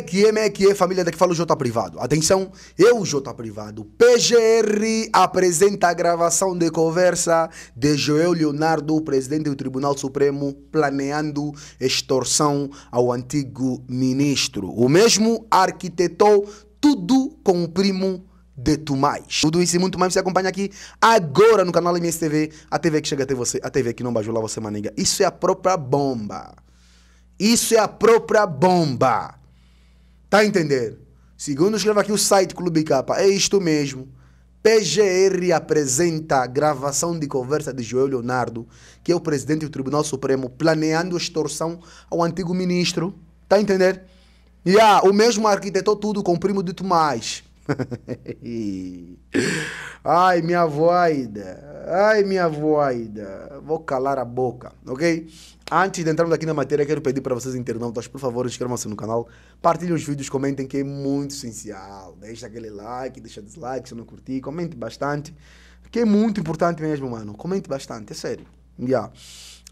É, MQM, é, é, família daqui fala o J Privado. Atenção, eu, J Privado, PGR apresenta a gravação de conversa de Joel Leonardo, presidente do Tribunal Supremo, planeando extorsão ao antigo ministro. O mesmo arquitetou tudo com o primo de Tomás. mais. Tudo isso e muito mais você acompanha aqui agora no canal MSTV, a TV que chega até você, a TV que não bajula você, maniga. Isso é a própria bomba. Isso é a própria bomba. Tá a entender? Segundo escreva aqui o site Clube Capa, é isto mesmo. PGR apresenta a gravação de conversa de Joel Leonardo, que é o presidente do Tribunal Supremo, planeando extorsão ao antigo ministro. Tá a entender? E yeah, o mesmo arquitetou tudo com o primo de Tomás. Ai, minha voida. Ai, minha voida. Vou calar a boca, ok? Antes de entrarmos aqui na matéria, quero pedir para vocês internautas, por favor, inscrevam-se no canal, partilhem os vídeos, comentem que é muito essencial. Deixa aquele like, deixa dislike se não curtir, comente bastante, que é muito importante mesmo, mano. Comente bastante, é sério. Yeah.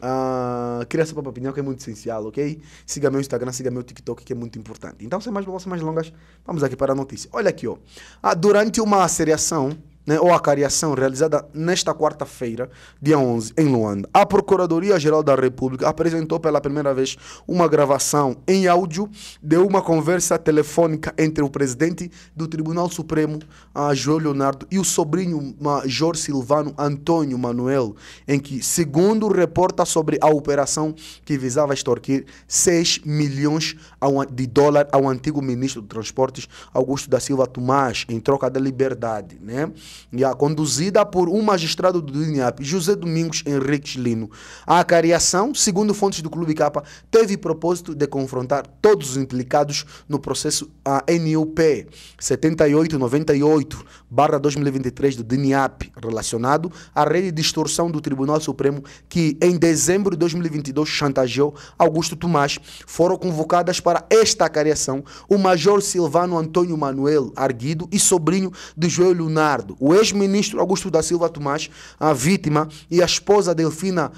Uh, queria opinião, que é muito essencial, ok? Siga meu Instagram, siga meu TikTok, que é muito importante. Então, sem mais balanças mais longas, vamos aqui para a notícia. Olha aqui, ó. Ah, durante uma seriação né, ou a cariação realizada nesta quarta-feira, dia 11, em Luanda. A Procuradoria-Geral da República apresentou pela primeira vez uma gravação em áudio de uma conversa telefônica entre o presidente do Tribunal Supremo, uh, João Leonardo, e o sobrinho Major Silvano Antônio Manuel, em que, segundo reporta sobre a operação que visava extorquir 6 milhões de dólares ao antigo ministro de Transportes, Augusto da Silva Tomás, em troca da liberdade, né? yeah, conduzida por um magistrado do INAP, José Domingos Henrique Lino. A acariação, segundo fontes do Clube Capa, teve propósito de confrontar todos os implicados no processo a NUP 7898-2023 do DNAP, relacionado à rede de extorsão do Tribunal Supremo que, em dezembro de 2022, chantageou Augusto Tomás, foram convocadas para esta acariação o Major Silvano Antônio Manuel Arguido e sobrinho de João Leonardo, o o ex-ministro Augusto da Silva Tomás, a vítima, e a esposa Delfina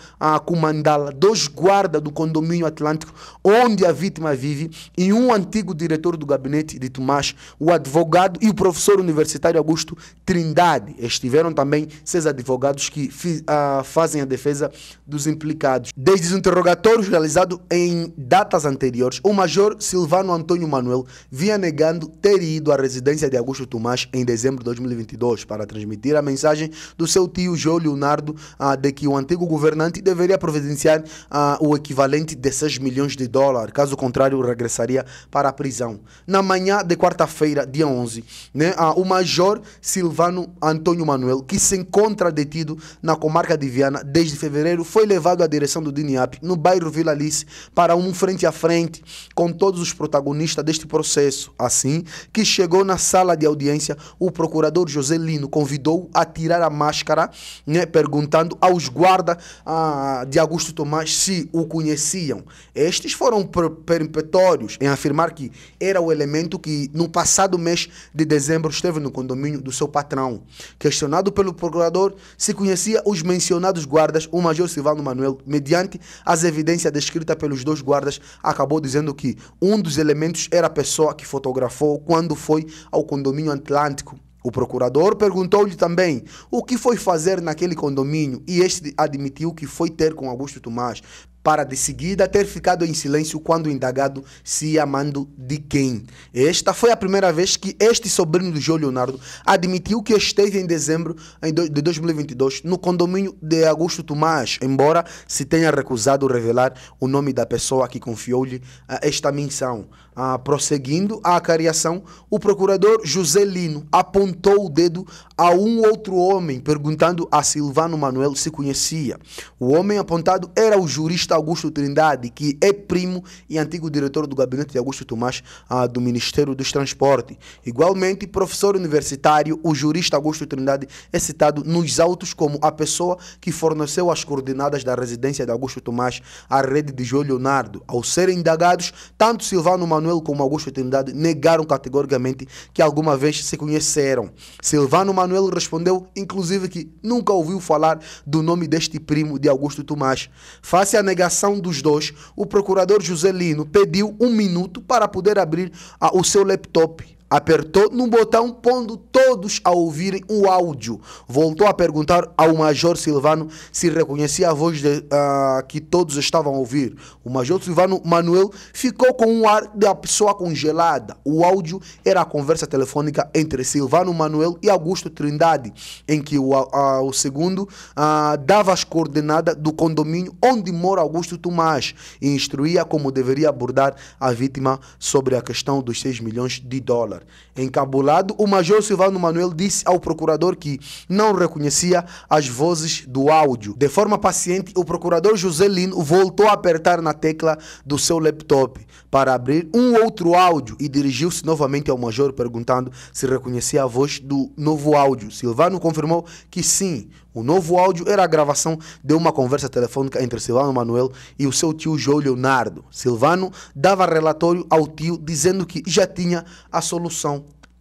comandala dois guardas do condomínio Atlântico, onde a vítima vive, e um antigo diretor do gabinete de Tomás, o advogado e o professor universitário Augusto Trindade. Estiveram também seis advogados que uh, fazem a defesa dos implicados. Desde os interrogatórios realizados em datas anteriores, o major Silvano Antônio Manuel vinha negando ter ido à residência de Augusto Tomás em dezembro de 2022 para para transmitir a mensagem do seu tio João Leonardo ah, de que o antigo governante deveria providenciar ah, o equivalente de 6 milhões de dólares, caso contrário regressaria para a prisão. Na manhã de quarta-feira, dia 11, né, ah, o major Silvano Antônio Manuel, que se encontra detido na comarca de Viana desde fevereiro, foi levado à direção do DINIAP, no bairro Vila Alice, para um frente a frente com todos os protagonistas deste processo. Assim que chegou na sala de audiência, o procurador José Lino convidou a tirar a máscara, né, perguntando aos guardas ah, de Augusto Tomás se o conheciam. Estes foram peremptórios em afirmar que era o elemento que, no passado mês de dezembro, esteve no condomínio do seu patrão. Questionado pelo procurador se conhecia os mencionados guardas, o major Silvano Manuel, mediante as evidências descritas pelos dois guardas, acabou dizendo que um dos elementos era a pessoa que fotografou quando foi ao condomínio Atlântico o procurador perguntou-lhe também o que foi fazer naquele condomínio e este admitiu que foi ter com Augusto Tomás, para de seguida ter ficado em silêncio quando indagado se amando de quem. Esta foi a primeira vez que este sobrinho do João Leonardo admitiu que esteve em dezembro de 2022 no condomínio de Augusto Tomás, embora se tenha recusado revelar o nome da pessoa que confiou-lhe ah, esta menção. Ah, prosseguindo a acariação, o procurador José Lino apontou o dedo a um outro homem, perguntando a Silvano Manuel se conhecia. O homem apontado era o jurista Augusto Trindade, que é primo e antigo diretor do gabinete de Augusto Tomás ah, do Ministério dos Transportes. Igualmente, professor universitário, o jurista Augusto Trindade é citado nos autos como a pessoa que forneceu as coordenadas da residência de Augusto Tomás à rede de João Leonardo. Ao serem indagados, tanto Silvano Manuel como Augusto Trindade negaram categoricamente que alguma vez se conheceram. Silvano Manuel respondeu, inclusive, que nunca ouviu falar do nome deste primo de Augusto Tomás. Face à negação investigação dos dois, o procurador José Lino pediu um minuto para poder abrir a, o seu laptop apertou num botão, pondo todos a ouvirem o áudio. Voltou a perguntar ao Major Silvano se reconhecia a voz de, uh, que todos estavam a ouvir. O Major Silvano Manuel ficou com um ar da pessoa congelada. O áudio era a conversa telefônica entre Silvano Manuel e Augusto Trindade, em que o, uh, o segundo uh, dava as coordenadas do condomínio onde mora Augusto Tomás e instruía como deveria abordar a vítima sobre a questão dos 6 milhões de dólares. Bolívar. Encabulado, o major Silvano Manuel disse ao procurador que não reconhecia as vozes do áudio. De forma paciente, o procurador José Lino voltou a apertar na tecla do seu laptop para abrir um outro áudio e dirigiu-se novamente ao major perguntando se reconhecia a voz do novo áudio. Silvano confirmou que sim, o novo áudio era a gravação de uma conversa telefônica entre Silvano Manuel e o seu tio João Leonardo. Silvano dava relatório ao tio dizendo que já tinha a solução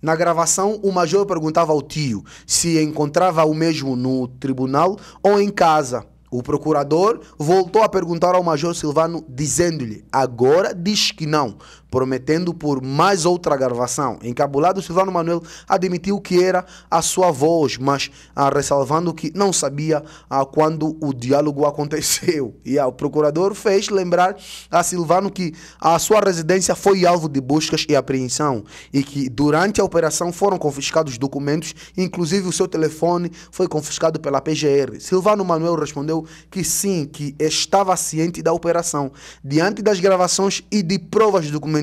na gravação, o major perguntava ao tio se encontrava o mesmo no tribunal ou em casa. O procurador voltou a perguntar ao major Silvano, dizendo-lhe: agora diz que não, prometendo por mais outra gravação. Encabulado, Silvano Manuel admitiu que era a sua voz, mas ah, ressalvando que não sabia ah, quando o diálogo aconteceu. E ah, o procurador fez lembrar a Silvano que ah, a sua residência foi alvo de buscas e apreensão e que durante a operação foram confiscados documentos, inclusive o seu telefone foi confiscado pela PGR. Silvano Manuel respondeu que sim, que estava ciente da operação. Diante das gravações e de provas documentais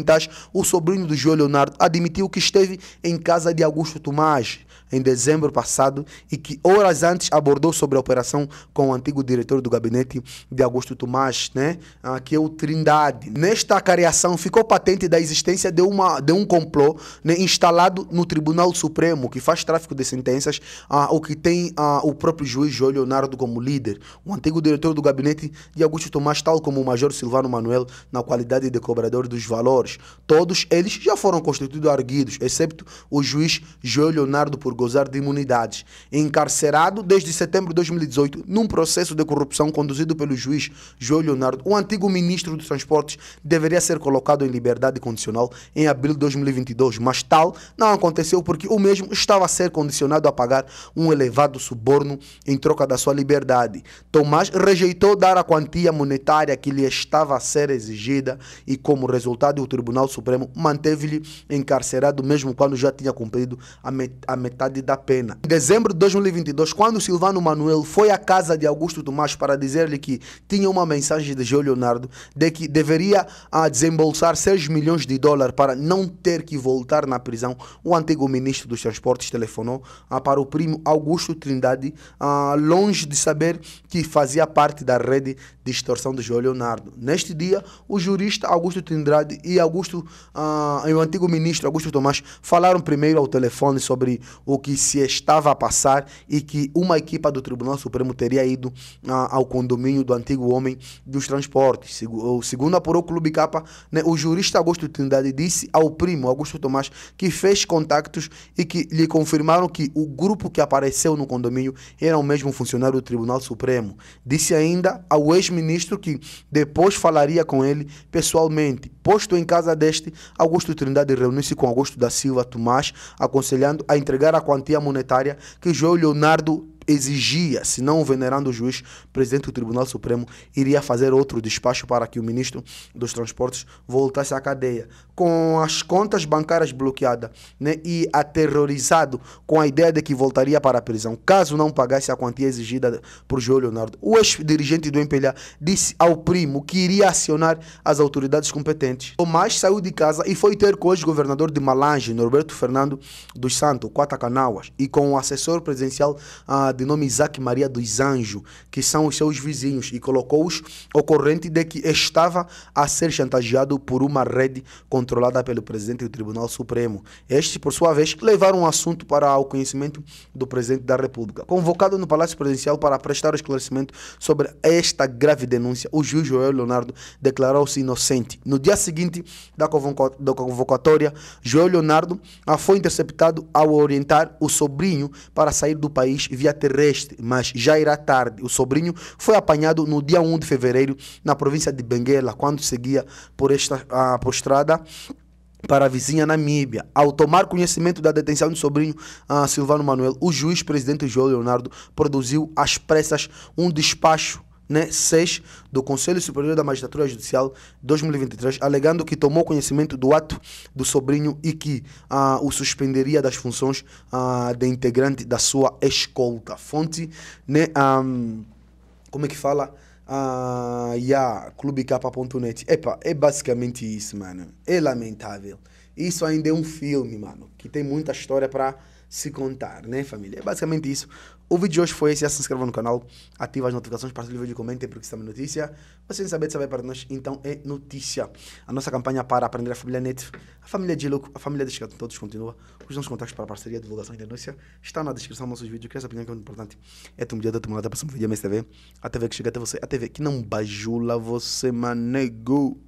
o sobrinho de João Leonardo, admitiu que esteve em casa de Augusto Tomás em dezembro passado e que horas antes abordou sobre a operação com o antigo diretor do gabinete de Augusto Tomás, né, ah, que é o Trindade. Nesta acariação ficou patente da existência de, uma, de um complô né, instalado no Tribunal Supremo, que faz tráfico de sentenças, ah, o que tem ah, o próprio juiz João Leonardo como líder, o antigo diretor do gabinete de Augusto Tomás, tal como o Major Silvano Manuel, na qualidade de cobrador dos valores. Todos eles já foram constituídos arguidos, excepto o juiz João Leonardo por gozar de imunidades, encarcerado desde setembro de 2018 num processo de corrupção conduzido pelo juiz João Leonardo, o antigo ministro dos Transportes, deveria ser colocado em liberdade condicional em abril de 2022, mas tal não aconteceu porque o mesmo estava a ser condicionado a pagar um elevado suborno em troca da sua liberdade. Tomás rejeitou dar a quantia monetária que lhe estava a ser exigida e, como resultado, o Tribunal Supremo manteve-lhe encarcerado mesmo quando já tinha cumprido a metade metade da pena. Em dezembro de 2022, quando Silvano Manuel foi à casa de Augusto Tomás para dizer-lhe que tinha uma mensagem de João Leonardo de que deveria ah, desembolsar 6 milhões de dólares para não ter que voltar na prisão, o antigo ministro dos Transportes telefonou ah, para o primo Augusto Trindade, ah, longe de saber que fazia parte da rede de extorsão de João Leonardo. Neste dia, o jurista Augusto Trindade e Augusto, ah, e o antigo ministro Augusto Tomás falaram primeiro ao telefone sobre o o que se estava a passar e que uma equipa do Tribunal Supremo teria ido ah, ao condomínio do antigo homem dos transportes. Segundo apurou o Clube Capa, né, o jurista Augusto Trindade disse ao primo Augusto Tomás que fez contactos e que lhe confirmaram que o grupo que apareceu no condomínio era o mesmo funcionário do Tribunal Supremo. Disse ainda ao ex-ministro que depois falaria com ele pessoalmente Posto em casa deste, Augusto Trindade reuniu-se com Augusto da Silva Tomás, aconselhando a entregar a quantia monetária que João Leonardo exigia, se não venerando o juiz, presidente do Tribunal Supremo iria fazer outro despacho para que o ministro dos Transportes voltasse à cadeia. Com as contas bancárias bloqueadas né, e aterrorizado com a ideia de que voltaria para a prisão caso não pagasse a quantia exigida por João Leonardo, o ex-dirigente do MPLA disse ao primo que iria acionar as autoridades competentes. Tomás saiu de casa e foi ter com o ex-governador de Malange, Norberto Fernando dos Santos, Quatacanaus, e com o assessor presidencial uh, ah, de nome Isaac Maria dos Anjos, que são os seus vizinhos, e colocou-os ao corrente de que estava a ser chantageado por uma rede controlada pelo presidente do Tribunal Supremo. Estes, por sua vez, levaram o assunto para o conhecimento do presidente da República. Convocado no Palácio Presidencial para prestar esclarecimento sobre esta grave denúncia, o juiz Joel Leonardo declarou-se inocente. No dia seguinte da convocatória, Joel Leonardo foi interceptado ao orientar o sobrinho para sair do país via terrestre, mas já irá tarde. O sobrinho foi apanhado no dia 1 de fevereiro na província de Benguela, quando seguia por esta a, por estrada para a vizinha Namíbia. Ao tomar conhecimento da detenção do sobrinho a ah, Silvano Manuel, o juiz presidente João Leonardo produziu às pressas um despacho né, 6 do Conselho Superior da Magistratura Judicial 2023, alegando que tomou conhecimento do ato do sobrinho e que ah, o suspenderia das funções ah, de integrante da sua escolta. Fonte, né, ah, como é que fala? Ah, yeah, clubecapa.net. Epa, é basicamente isso, mano. É lamentável. Isso ainda é um filme, mano, que tem muita história para se contar, né, família? É basicamente isso. O vídeo de hoje foi esse. Já se inscreva no canal, ativa as notificações, partilhe o vídeo, comente, porque isso é notícia. Você não saber de saber para nós, então é notícia. A nossa campanha para aprender a família NET, a família de Loco, a família de Escato, todos continua. Os nossos contatos para a parceria, divulgação e denúncia estão na descrição dos nossos vídeos, que essa opinião que é muito importante. É tu mediada, tu malada, próximo vídeo a a TV que chega até você, a TV que não bajula você, manego.